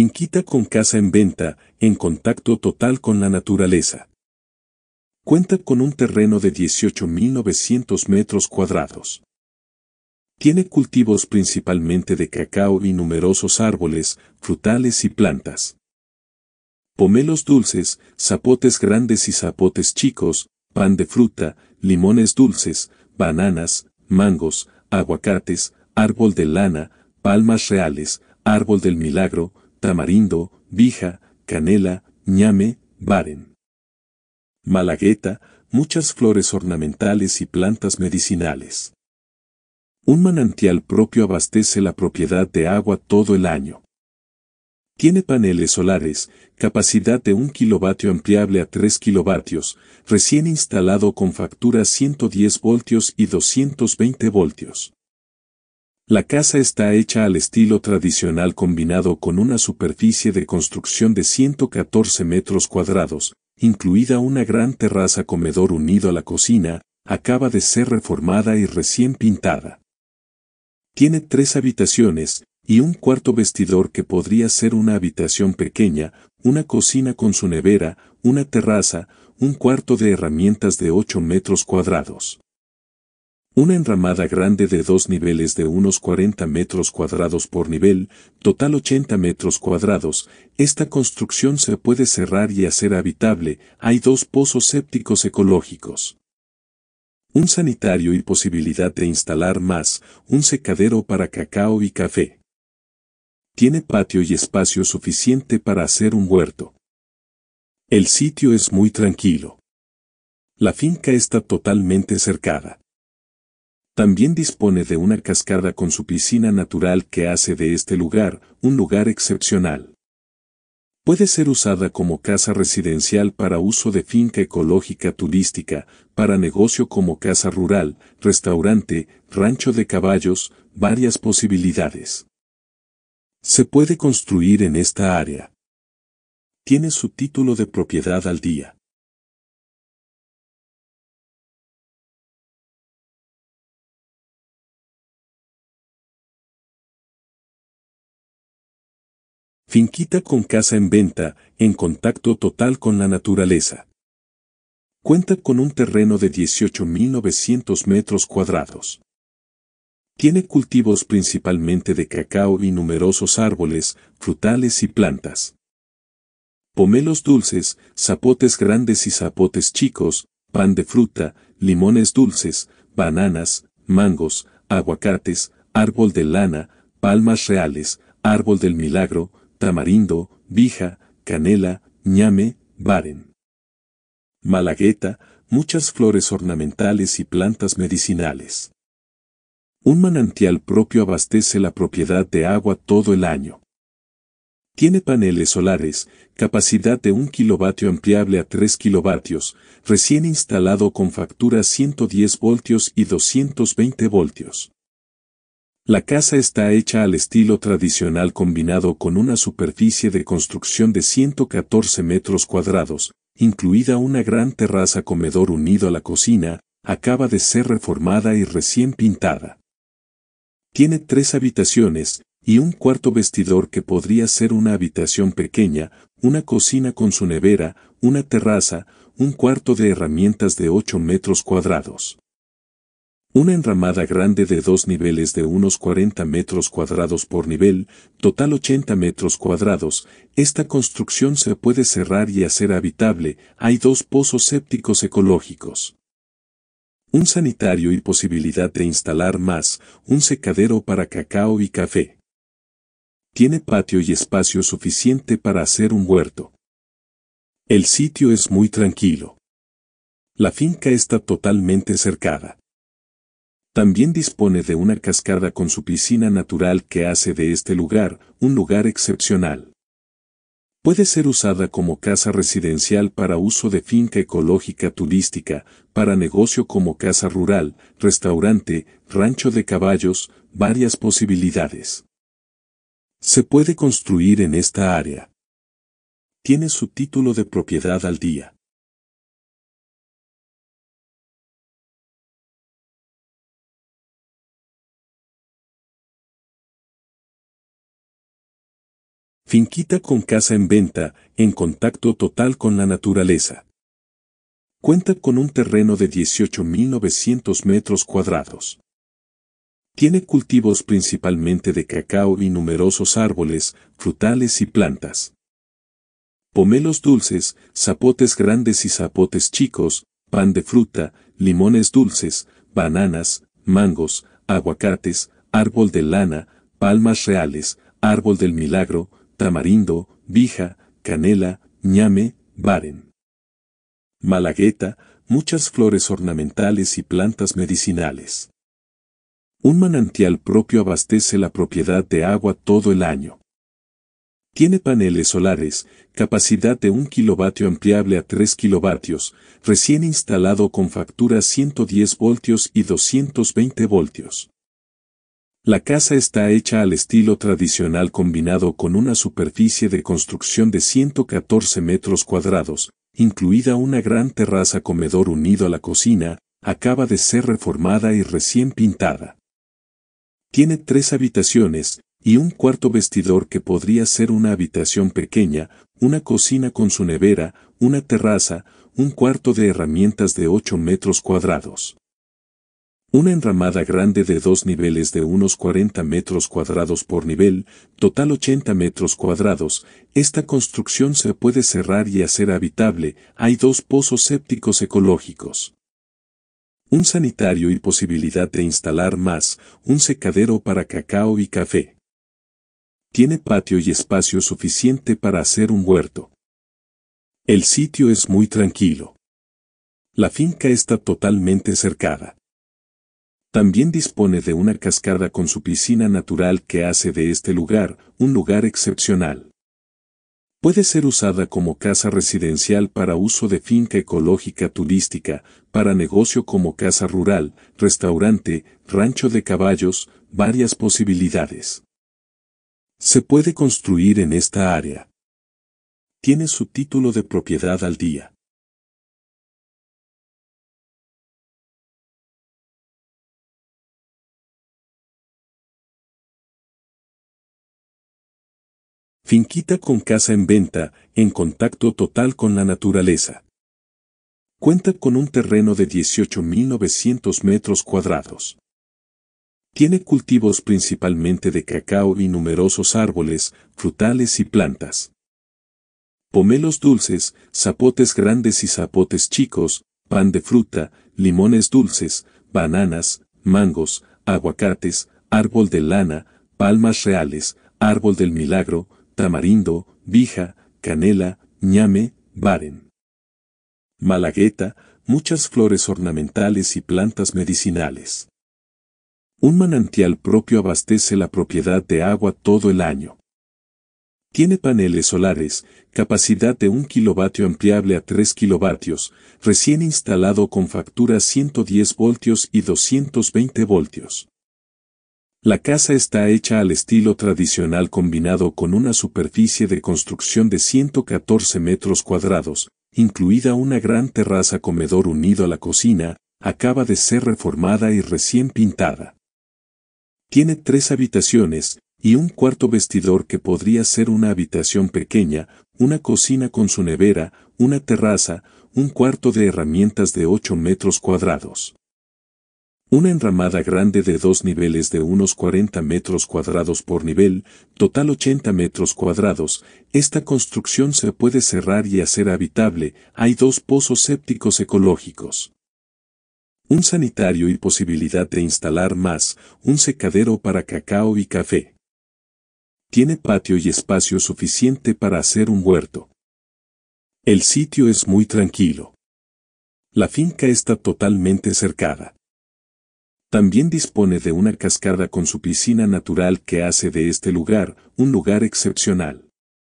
inquita con casa en venta, en contacto total con la naturaleza. Cuenta con un terreno de 18.900 metros cuadrados. Tiene cultivos principalmente de cacao y numerosos árboles, frutales y plantas. Pomelos dulces, zapotes grandes y zapotes chicos, pan de fruta, limones dulces, bananas, mangos, aguacates, árbol de lana, palmas reales, árbol del milagro, tamarindo, vija, canela, ñame, baren. Malagueta, muchas flores ornamentales y plantas medicinales. Un manantial propio abastece la propiedad de agua todo el año. Tiene paneles solares, capacidad de un kilovatio ampliable a 3 kilovatios, recién instalado con factura 110 voltios y 220 voltios. La casa está hecha al estilo tradicional combinado con una superficie de construcción de 114 metros cuadrados, incluida una gran terraza comedor unido a la cocina, acaba de ser reformada y recién pintada. Tiene tres habitaciones, y un cuarto vestidor que podría ser una habitación pequeña, una cocina con su nevera, una terraza, un cuarto de herramientas de 8 metros cuadrados. Una enramada grande de dos niveles de unos 40 metros cuadrados por nivel, total 80 metros cuadrados, esta construcción se puede cerrar y hacer habitable, hay dos pozos sépticos ecológicos. Un sanitario y posibilidad de instalar más, un secadero para cacao y café. Tiene patio y espacio suficiente para hacer un huerto. El sitio es muy tranquilo. La finca está totalmente cercada. También dispone de una cascada con su piscina natural que hace de este lugar un lugar excepcional. Puede ser usada como casa residencial para uso de finca ecológica turística, para negocio como casa rural, restaurante, rancho de caballos, varias posibilidades. Se puede construir en esta área. Tiene su título de propiedad al día. Finquita con casa en venta, en contacto total con la naturaleza. Cuenta con un terreno de 18.900 metros cuadrados. Tiene cultivos principalmente de cacao y numerosos árboles, frutales y plantas. Pomelos dulces, zapotes grandes y zapotes chicos, pan de fruta, limones dulces, bananas, mangos, aguacates, árbol de lana, palmas reales, árbol del milagro, tamarindo, vija, canela, ñame, baren. Malagueta, muchas flores ornamentales y plantas medicinales. Un manantial propio abastece la propiedad de agua todo el año. Tiene paneles solares, capacidad de un kilovatio ampliable a 3 kilovatios, recién instalado con factura 110 voltios y 220 voltios. La casa está hecha al estilo tradicional combinado con una superficie de construcción de 114 metros cuadrados, incluida una gran terraza comedor unido a la cocina, acaba de ser reformada y recién pintada. Tiene tres habitaciones, y un cuarto vestidor que podría ser una habitación pequeña, una cocina con su nevera, una terraza, un cuarto de herramientas de 8 metros cuadrados. Una enramada grande de dos niveles de unos 40 metros cuadrados por nivel, total 80 metros cuadrados, esta construcción se puede cerrar y hacer habitable, hay dos pozos sépticos ecológicos. Un sanitario y posibilidad de instalar más, un secadero para cacao y café. Tiene patio y espacio suficiente para hacer un huerto. El sitio es muy tranquilo. La finca está totalmente cercada. También dispone de una cascada con su piscina natural que hace de este lugar un lugar excepcional. Puede ser usada como casa residencial para uso de finca ecológica turística, para negocio como casa rural, restaurante, rancho de caballos, varias posibilidades. Se puede construir en esta área. Tiene su título de propiedad al día. Finquita con casa en venta, en contacto total con la naturaleza. Cuenta con un terreno de 18.900 metros cuadrados. Tiene cultivos principalmente de cacao y numerosos árboles, frutales y plantas. Pomelos dulces, zapotes grandes y zapotes chicos, pan de fruta, limones dulces, bananas, mangos, aguacates, árbol de lana, palmas reales, árbol del milagro, tamarindo, vija, canela, ñame, baren. Malagueta, muchas flores ornamentales y plantas medicinales. Un manantial propio abastece la propiedad de agua todo el año. Tiene paneles solares, capacidad de un kilovatio ampliable a 3 kilovatios, recién instalado con factura 110 voltios y 220 voltios. La casa está hecha al estilo tradicional combinado con una superficie de construcción de 114 metros cuadrados, incluida una gran terraza comedor unido a la cocina, acaba de ser reformada y recién pintada. Tiene tres habitaciones, y un cuarto vestidor que podría ser una habitación pequeña, una cocina con su nevera, una terraza, un cuarto de herramientas de 8 metros cuadrados. Una enramada grande de dos niveles de unos 40 metros cuadrados por nivel, total 80 metros cuadrados, esta construcción se puede cerrar y hacer habitable, hay dos pozos sépticos ecológicos. Un sanitario y posibilidad de instalar más, un secadero para cacao y café. Tiene patio y espacio suficiente para hacer un huerto. El sitio es muy tranquilo. La finca está totalmente cercada. También dispone de una cascada con su piscina natural que hace de este lugar un lugar excepcional. Puede ser usada como casa residencial para uso de finca ecológica turística, para negocio como casa rural, restaurante, rancho de caballos, varias posibilidades. Se puede construir en esta área. Tiene su título de propiedad al día. Finquita con casa en venta, en contacto total con la naturaleza. Cuenta con un terreno de 18.900 metros cuadrados. Tiene cultivos principalmente de cacao y numerosos árboles, frutales y plantas. Pomelos dulces, zapotes grandes y zapotes chicos, pan de fruta, limones dulces, bananas, mangos, aguacates, árbol de lana, palmas reales, árbol del milagro, tamarindo, vija, canela, ñame, baren. Malagueta, muchas flores ornamentales y plantas medicinales. Un manantial propio abastece la propiedad de agua todo el año. Tiene paneles solares, capacidad de un kilovatio ampliable a 3 kilovatios, recién instalado con factura 110 voltios y 220 voltios. La casa está hecha al estilo tradicional combinado con una superficie de construcción de 114 metros cuadrados, incluida una gran terraza comedor unido a la cocina, acaba de ser reformada y recién pintada. Tiene tres habitaciones, y un cuarto vestidor que podría ser una habitación pequeña, una cocina con su nevera, una terraza, un cuarto de herramientas de 8 metros cuadrados. Una enramada grande de dos niveles de unos 40 metros cuadrados por nivel, total 80 metros cuadrados, esta construcción se puede cerrar y hacer habitable, hay dos pozos sépticos ecológicos. Un sanitario y posibilidad de instalar más, un secadero para cacao y café. Tiene patio y espacio suficiente para hacer un huerto. El sitio es muy tranquilo. La finca está totalmente cercada. También dispone de una cascada con su piscina natural que hace de este lugar un lugar excepcional.